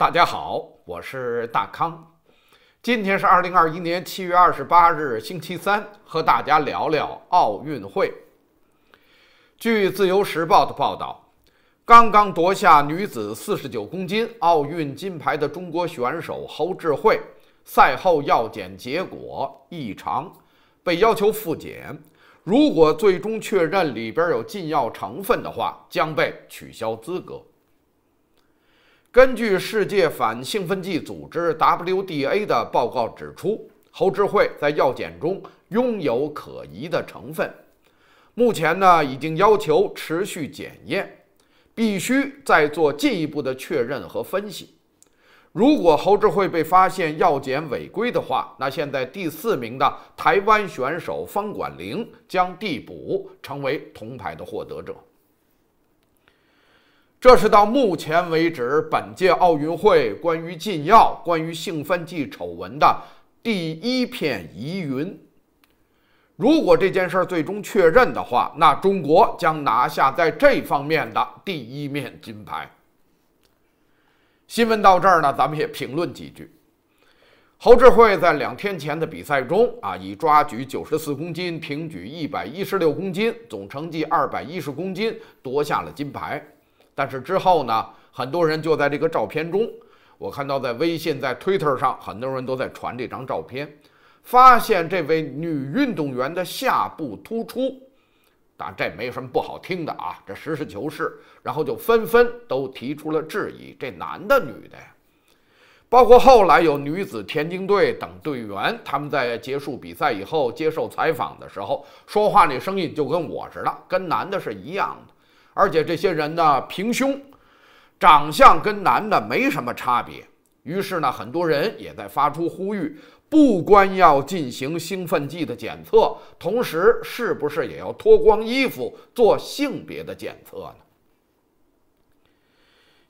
大家好，我是大康，今天是二零二一年七月二十八日，星期三，和大家聊聊奥运会。据《自由时报》的报道，刚刚夺下女子四十九公斤奥运金牌的中国选手侯志慧，赛后药检结果异常，被要求复检。如果最终确认里边有禁药成分的话，将被取消资格。根据世界反兴奋剂组织 WDA 的报告指出，侯志慧在药检中拥有可疑的成分。目前呢，已经要求持续检验，必须再做进一步的确认和分析。如果侯志慧被发现药检违规的话，那现在第四名的台湾选手方管玲将递补成为铜牌的获得者。这是到目前为止本届奥运会关于禁药、关于兴奋剂丑闻的第一片疑云。如果这件事儿最终确认的话，那中国将拿下在这方面的第一面金牌。新闻到这儿呢，咱们也评论几句。侯志慧在两天前的比赛中啊，以抓举九十四公斤、平举一百一十六公斤、总成绩二百一十公斤夺下了金牌。但是之后呢，很多人就在这个照片中，我看到在微信、在 Twitter 上，很多人都在传这张照片，发现这位女运动员的下部突出，但这没什么不好听的啊，这实事求是。然后就纷纷都提出了质疑，这男的女的，呀？包括后来有女子田径队等队员，他们在结束比赛以后接受采访的时候，说话那声音就跟我似的，跟男的是一样的。而且这些人呢，平胸，长相跟男的没什么差别。于是呢，很多人也在发出呼吁：不光要进行兴奋剂的检测，同时是不是也要脱光衣服做性别的检测呢？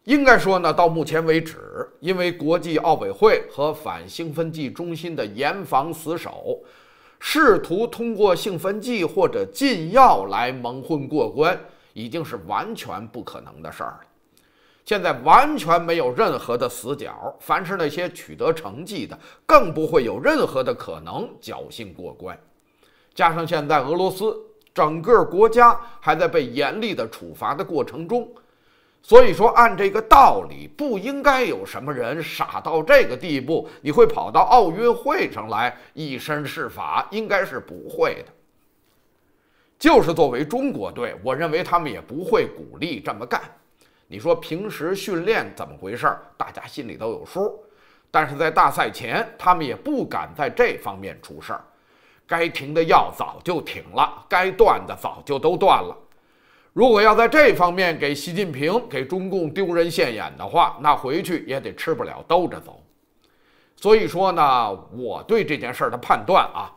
应该说呢，到目前为止，因为国际奥委会和反兴奋剂中心的严防死守，试图通过兴奋剂或者禁药来蒙混过关。已经是完全不可能的事儿了。现在完全没有任何的死角，凡是那些取得成绩的，更不会有任何的可能侥幸过关。加上现在俄罗斯整个国家还在被严厉的处罚的过程中，所以说按这个道理，不应该有什么人傻到这个地步，你会跑到奥运会上来以身试法，应该是不会的。就是作为中国队，我认为他们也不会鼓励这么干。你说平时训练怎么回事儿？大家心里都有数。但是在大赛前，他们也不敢在这方面出事儿。该停的药早就停了，该断的早就都断了。如果要在这方面给习近平、给中共丢人现眼的话，那回去也得吃不了兜着走。所以说呢，我对这件事儿的判断啊。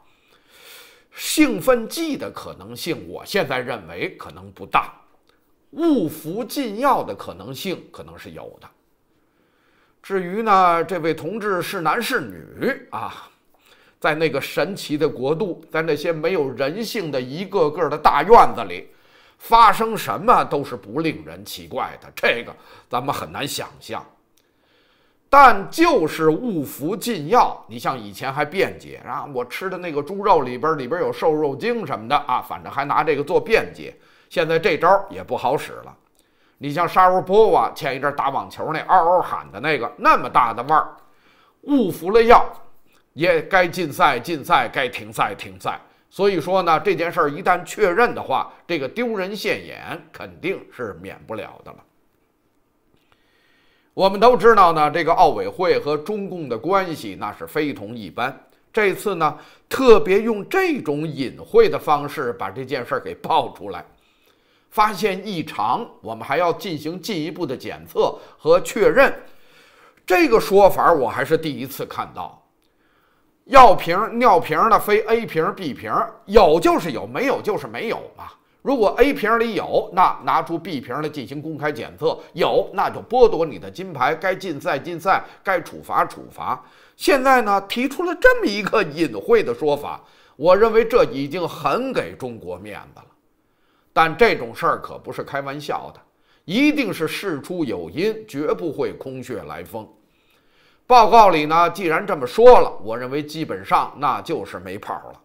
兴奋剂的可能性，我现在认为可能不大；误服禁药的可能性可能是有的。至于呢，这位同志是男是女啊？在那个神奇的国度，在那些没有人性的一个个的大院子里，发生什么都是不令人奇怪的。这个咱们很难想象。但就是误服禁药，你像以前还辩解啊，我吃的那个猪肉里边里边有瘦肉精什么的啊，反正还拿这个做辩解。现在这招也不好使了。你像沙娃波娃前一阵打网球那嗷嗷喊的那个，那么大的腕儿，误服了药，也该禁赛禁赛，该停赛停赛。所以说呢，这件事儿一旦确认的话，这个丢人现眼肯定是免不了的了。我们都知道呢，这个奥委会和中共的关系那是非同一般。这次呢，特别用这种隐晦的方式把这件事儿给爆出来，发现异常，我们还要进行进一步的检测和确认。这个说法我还是第一次看到。药瓶、尿瓶的非 A 瓶、B 瓶，有就是有，没有就是没有嘛。如果 A 瓶里有，那拿出 B 瓶来进行公开检测，有那就剥夺你的金牌，该禁赛禁赛，该处罚处罚。现在呢，提出了这么一个隐晦的说法，我认为这已经很给中国面子了。但这种事儿可不是开玩笑的，一定是事出有因，绝不会空穴来风。报告里呢，既然这么说了，我认为基本上那就是没跑了。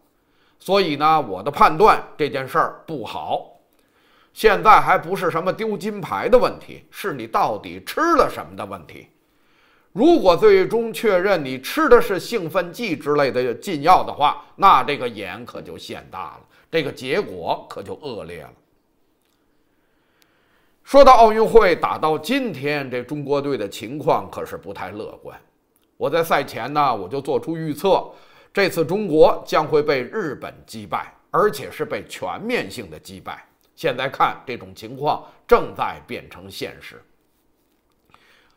所以呢，我的判断这件事儿不好。现在还不是什么丢金牌的问题，是你到底吃了什么的问题。如果最终确认你吃的是兴奋剂之类的禁药的话，那这个眼可就现大了，这个结果可就恶劣了。说到奥运会打到今天，这中国队的情况可是不太乐观。我在赛前呢，我就做出预测。这次中国将会被日本击败，而且是被全面性的击败。现在看这种情况正在变成现实。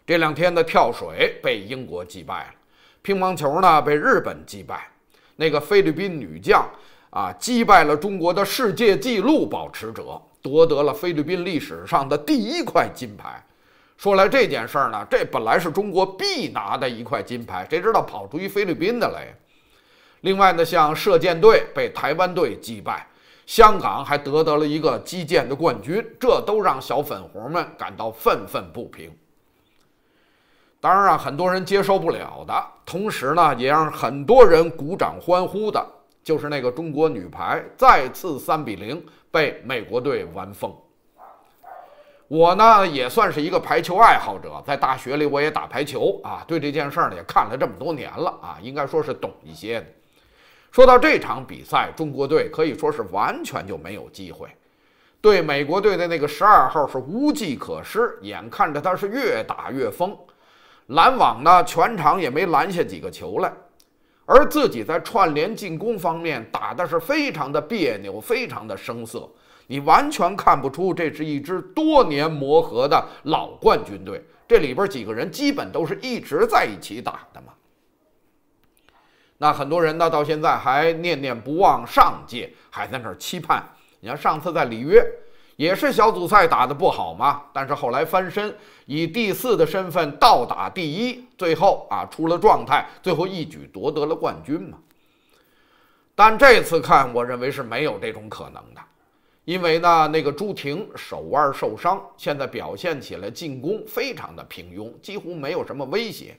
这两天的跳水被英国击败了，乒乓球呢被日本击败，那个菲律宾女将啊击败了中国的世界纪录保持者，夺得了菲律宾历史上的第一块金牌。说来这件事儿呢，这本来是中国必拿的一块金牌，谁知道跑出一菲律宾的来。另外呢，像射箭队被台湾队击败，香港还得得了一个击剑的冠军，这都让小粉红们感到愤愤不平。当然，很多人接受不了的同时呢，也让很多人鼓掌欢呼的，就是那个中国女排再次三比零被美国队完封。我呢，也算是一个排球爱好者，在大学里我也打排球啊，对这件事呢也看了这么多年了啊，应该说是懂一些的。说到这场比赛，中国队可以说是完全就没有机会，对美国队的那个十二号是无计可施，眼看着他是越打越疯，拦网呢全场也没拦下几个球来，而自己在串联进攻方面打的是非常的别扭，非常的生涩，你完全看不出这是一支多年磨合的老冠军队，这里边几个人基本都是一直在一起打的嘛。那很多人呢，到现在还念念不忘上届，还在那儿期盼。你看上次在里约，也是小组赛打得不好嘛，但是后来翻身，以第四的身份倒打第一，最后啊出了状态，最后一举夺得了冠军嘛。但这次看，我认为是没有这种可能的，因为呢，那个朱婷手腕受伤，现在表现起来进攻非常的平庸，几乎没有什么威胁。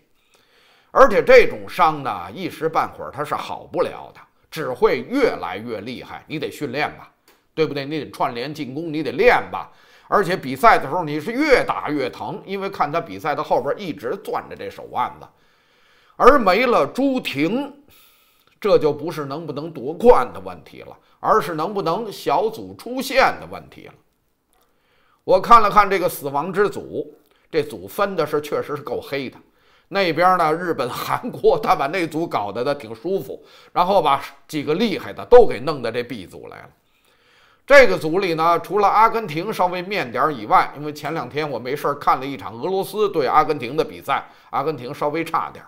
而且这种伤呢，一时半会儿它是好不了的，只会越来越厉害。你得训练吧，对不对？你得串联进攻，你得练吧。而且比赛的时候你是越打越疼，因为看他比赛的后边一直攥着这手腕子。而没了朱婷，这就不是能不能夺冠的问题了，而是能不能小组出线的问题了。我看了看这个死亡之组，这组分的是确实是够黑的。那边呢？日本、韩国，他把那组搞得的挺舒服，然后把几个厉害的都给弄到这 B 组来了。这个组里呢，除了阿根廷稍微面点儿以外，因为前两天我没事儿看了一场俄罗斯对阿根廷的比赛，阿根廷稍微差点。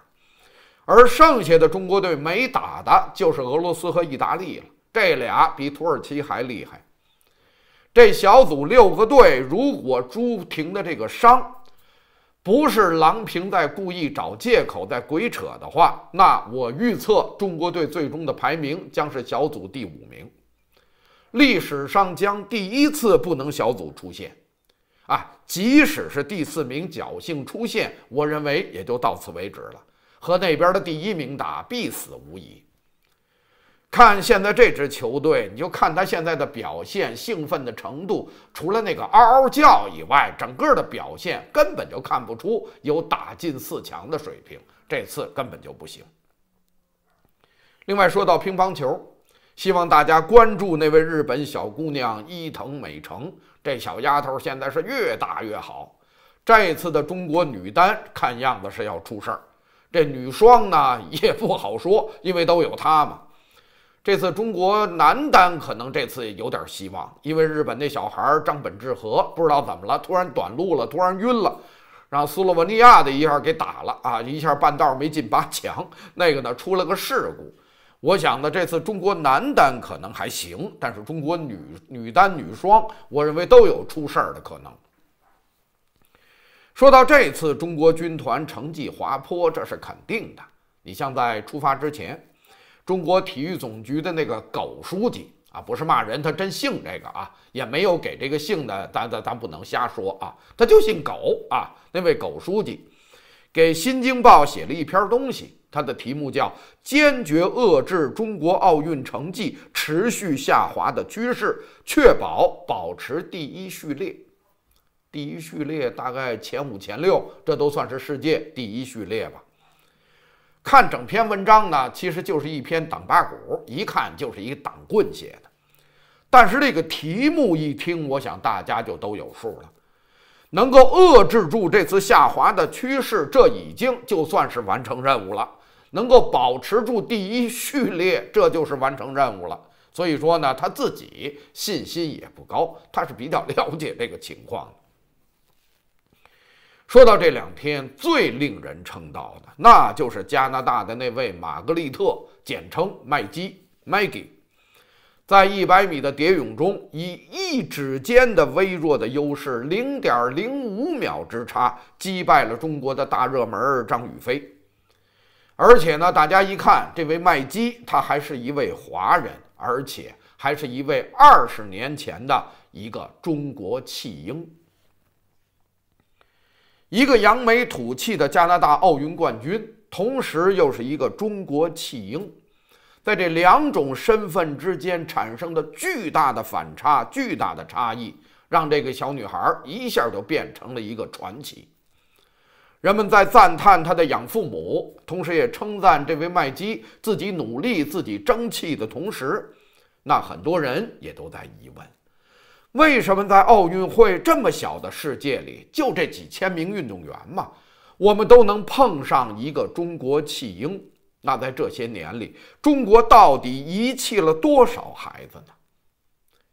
而剩下的中国队没打的就是俄罗斯和意大利了，这俩比土耳其还厉害。这小组六个队，如果朱婷的这个伤，不是郎平在故意找借口，在鬼扯的话，那我预测中国队最终的排名将是小组第五名，历史上将第一次不能小组出现。啊，即使是第四名侥幸出现，我认为也就到此为止了，和那边的第一名打，必死无疑。看现在这支球队，你就看他现在的表现，兴奋的程度，除了那个嗷嗷叫以外，整个的表现根本就看不出有打进四强的水平，这次根本就不行。另外说到乒乓球，希望大家关注那位日本小姑娘伊藤美诚，这小丫头现在是越打越好。这次的中国女单看样子是要出事儿，这女双呢也不好说，因为都有她嘛。这次中国男单可能这次有点希望，因为日本那小孩张本智和不知道怎么了，突然短路了，突然晕了，让斯洛文尼亚的一下给打了啊，一下半道没进八强。那个呢出了个事故，我想呢这次中国男单可能还行，但是中国女女单女双，我认为都有出事儿的可能。说到这次中国军团成绩滑坡，这是肯定的。你像在出发之前。中国体育总局的那个狗书记啊，不是骂人，他真姓这个啊，也没有给这个姓的，咱咱咱不能瞎说啊，他就姓狗啊，那位狗书记给《新京报》写了一篇东西，他的题目叫《坚决遏制中国奥运成绩持续下滑的趋势，确保保持第一序列》。第一序列大概前五、前六，这都算是世界第一序列吧。看整篇文章呢，其实就是一篇党八股，一看就是一个党棍写的。但是这个题目一听，我想大家就都有数了。能够遏制住这次下滑的趋势，这已经就算是完成任务了；能够保持住第一序列，这就是完成任务了。所以说呢，他自己信心也不高，他是比较了解这个情况的。说到这两天最令人称道的，那就是加拿大的那位玛格丽特，简称麦基 （Maggie），在100米的蝶泳中，以一指间的微弱的优势，0.05秒之差击败了中国的大热门张雨霏。而且呢，大家一看，这位麦基，他还是一位华人，而且还是一位二十年前的一个中国弃婴。一个扬眉吐气的加拿大奥运冠军，同时又是一个中国弃婴，在这两种身份之间产生的巨大的反差、巨大的差异，让这个小女孩一下就变成了一个传奇。人们在赞叹她的养父母，同时也称赞这位麦基自己努力、自己争气的同时，那很多人也都在疑问。为什么在奥运会这么小的世界里，就这几千名运动员嘛，我们都能碰上一个中国弃婴？那在这些年里，中国到底遗弃了多少孩子呢？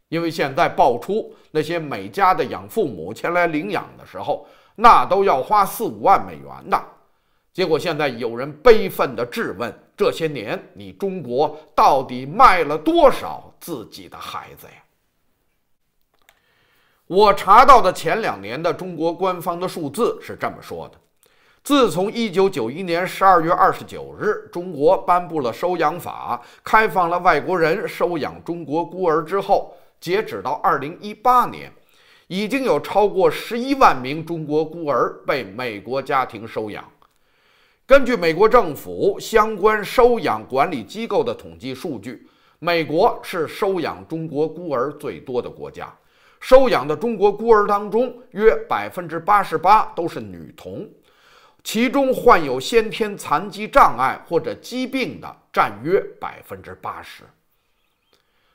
因为现在爆出那些美家的养父母前来领养的时候，那都要花四五万美元的。结果现在有人悲愤地质问：这些年，你中国到底卖了多少自己的孩子呀？我查到的前两年的中国官方的数字是这么说的：，自从一九九一年十二月二十九日中国颁布了收养法，开放了外国人收养中国孤儿之后，截止到二零一八年，已经有超过十一万名中国孤儿被美国家庭收养。根据美国政府相关收养管理机构的统计数据，美国是收养中国孤儿最多的国家。收养的中国孤儿当中，约百分之八十八都是女童，其中患有先天残疾障碍或者疾病的占约百分之八十。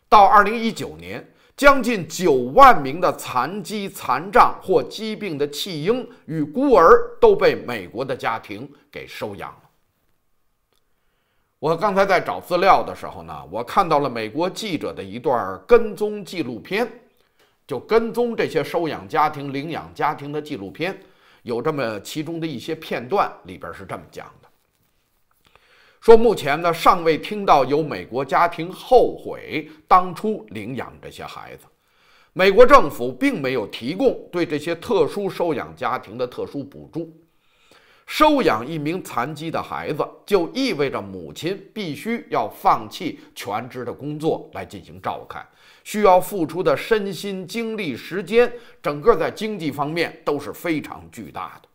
到二零一九年，将近九万名的残疾、残障或疾病的弃婴与孤儿都被美国的家庭给收养了。我刚才在找资料的时候呢，我看到了美国记者的一段跟踪纪录片。就跟踪这些收养家庭、领养家庭的纪录片，有这么其中的一些片段里边是这么讲的：说目前呢，尚未听到有美国家庭后悔当初领养这些孩子。美国政府并没有提供对这些特殊收养家庭的特殊补助。收养一名残疾的孩子，就意味着母亲必须要放弃全职的工作来进行照看。需要付出的身心精力、时间，整个在经济方面都是非常巨大的。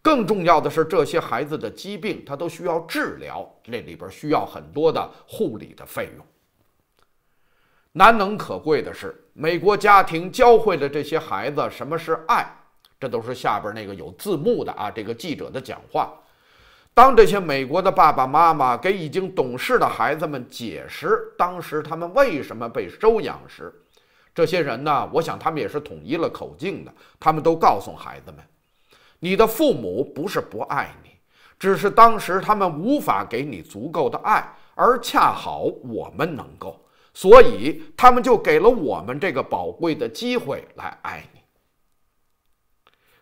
更重要的是，这些孩子的疾病，他都需要治疗，这里边需要很多的护理的费用。难能可贵的是，美国家庭教会了这些孩子什么是爱。这都是下边那个有字幕的啊，这个记者的讲话。当这些美国的爸爸妈妈给已经懂事的孩子们解释当时他们为什么被收养时，这些人呢，我想他们也是统一了口径的，他们都告诉孩子们：“你的父母不是不爱你，只是当时他们无法给你足够的爱，而恰好我们能够，所以他们就给了我们这个宝贵的机会来爱你。”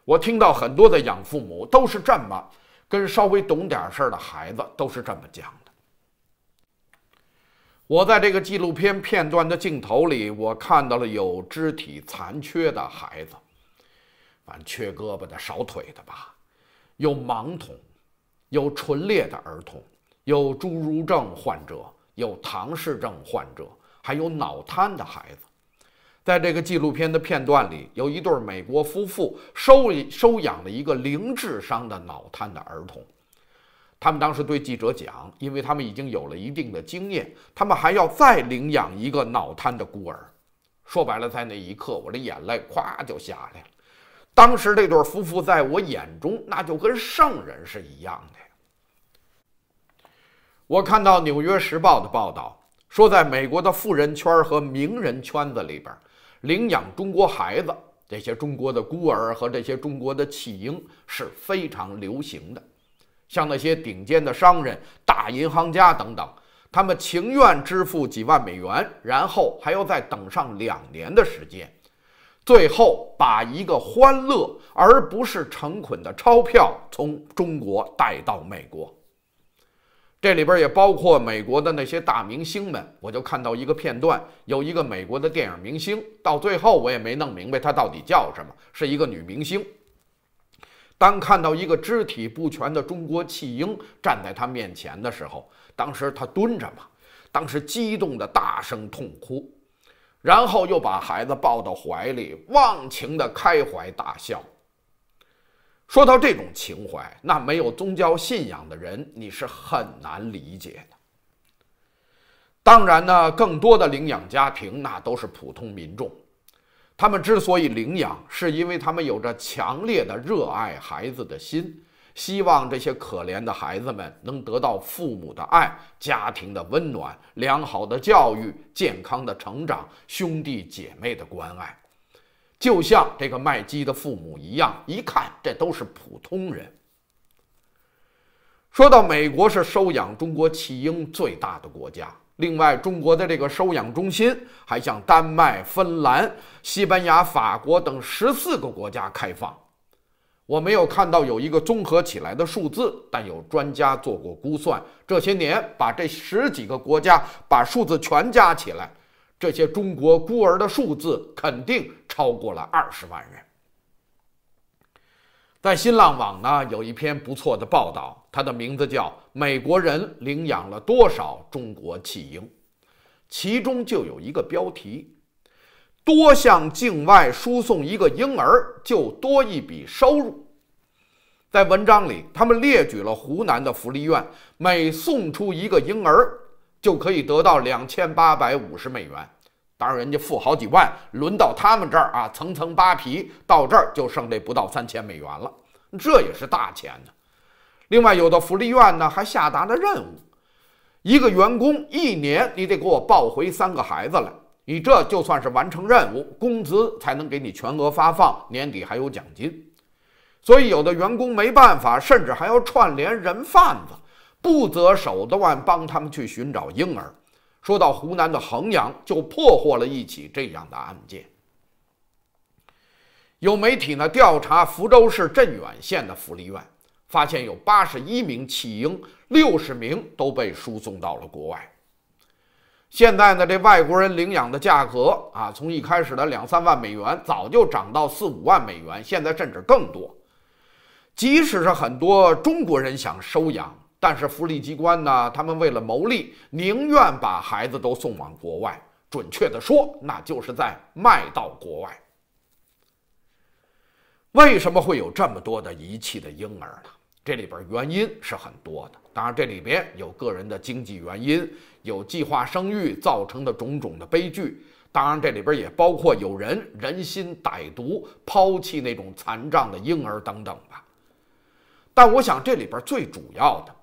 我听到很多的养父母都是这么。跟稍微懂点事儿的孩子都是这么讲的。我在这个纪录片片段的镜头里，我看到了有肢体残缺的孩子，反正缺胳膊的、少腿的吧，有盲童，有唇裂的儿童，有侏儒症患者，有唐氏症患者，还有脑瘫的孩子。在这个纪录片的片段里，有一对美国夫妇收收养了一个零智商的脑瘫的儿童。他们当时对记者讲：“因为他们已经有了一定的经验，他们还要再领养一个脑瘫的孤儿。”说白了，在那一刻，我的眼泪咵就下来了。当时这对夫妇在我眼中，那就跟圣人是一样的。我看到《纽约时报》的报道说，在美国的富人圈和名人圈子里边。领养中国孩子，这些中国的孤儿和这些中国的弃婴是非常流行的。像那些顶尖的商人、大银行家等等，他们情愿支付几万美元，然后还要再等上两年的时间，最后把一个欢乐而不是成捆的钞票从中国带到美国。这里边也包括美国的那些大明星们，我就看到一个片段，有一个美国的电影明星，到最后我也没弄明白他到底叫什么，是一个女明星。当看到一个肢体不全的中国弃婴站在他面前的时候，当时他蹲着嘛，当时激动的大声痛哭，然后又把孩子抱到怀里，忘情的开怀大笑。说到这种情怀，那没有宗教信仰的人你是很难理解的。当然呢，更多的领养家庭那都是普通民众，他们之所以领养，是因为他们有着强烈的热爱孩子的心，希望这些可怜的孩子们能得到父母的爱、家庭的温暖、良好的教育、健康的成长、兄弟姐妹的关爱。就像这个麦基的父母一样，一看这都是普通人。说到美国是收养中国弃婴最大的国家，另外中国的这个收养中心还向丹麦、芬兰、西班牙、法国等十四个国家开放。我没有看到有一个综合起来的数字，但有专家做过估算，这些年把这十几个国家把数字全加起来。这些中国孤儿的数字肯定超过了二十万人。在新浪网呢，有一篇不错的报道，它的名字叫《美国人领养了多少中国弃婴》，其中就有一个标题：“多向境外输送一个婴儿，就多一笔收入。”在文章里，他们列举了湖南的福利院，每送出一个婴儿，就可以得到两千八百五十美元。让人家付好几万，轮到他们这儿啊，层层扒皮，到这儿就剩这不到三千美元了，这也是大钱呢。另外，有的福利院呢还下达了任务，一个员工一年你得给我抱回三个孩子来，你这就算是完成任务，工资才能给你全额发放，年底还有奖金。所以，有的员工没办法，甚至还要串联人贩子，不择手段帮他们去寻找婴儿。说到湖南的衡阳，就破获了一起这样的案件。有媒体呢调查福州市镇远县的福利院，发现有八十一名弃婴，六十名都被输送到了国外。现在呢，这外国人领养的价格啊，从一开始的两三万美元，早就涨到四五万美元，现在甚至更多。即使是很多中国人想收养。但是福利机关呢？他们为了牟利，宁愿把孩子都送往国外。准确的说，那就是在卖到国外。为什么会有这么多的遗弃的婴儿呢？这里边原因是很多的。当然，这里边有个人的经济原因，有计划生育造成的种种的悲剧。当然，这里边也包括有人人心歹毒，抛弃那种残障的婴儿等等吧。但我想，这里边最主要的。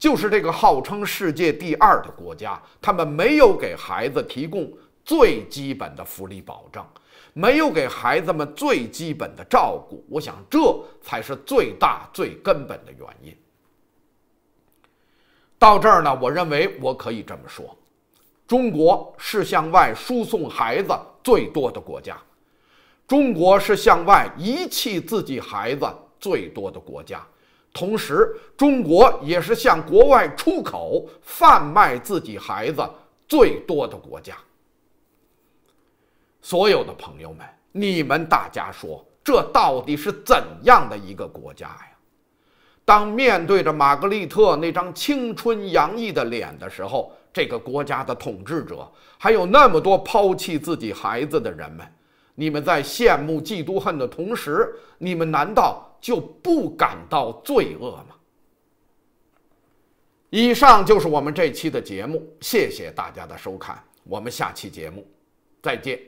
就是这个号称世界第二的国家，他们没有给孩子提供最基本的福利保障，没有给孩子们最基本的照顾。我想，这才是最大、最根本的原因。到这儿呢，我认为我可以这么说：中国是向外输送孩子最多的国家，中国是向外遗弃自己孩子最多的国家。同时，中国也是向国外出口贩卖自己孩子最多的国家。所有的朋友们，你们大家说，这到底是怎样的一个国家呀？当面对着玛格丽特那张青春洋溢的脸的时候，这个国家的统治者，还有那么多抛弃自己孩子的人们，你们在羡慕、嫉妒、恨的同时，你们难道？就不感到罪恶吗？以上就是我们这期的节目，谢谢大家的收看，我们下期节目再见。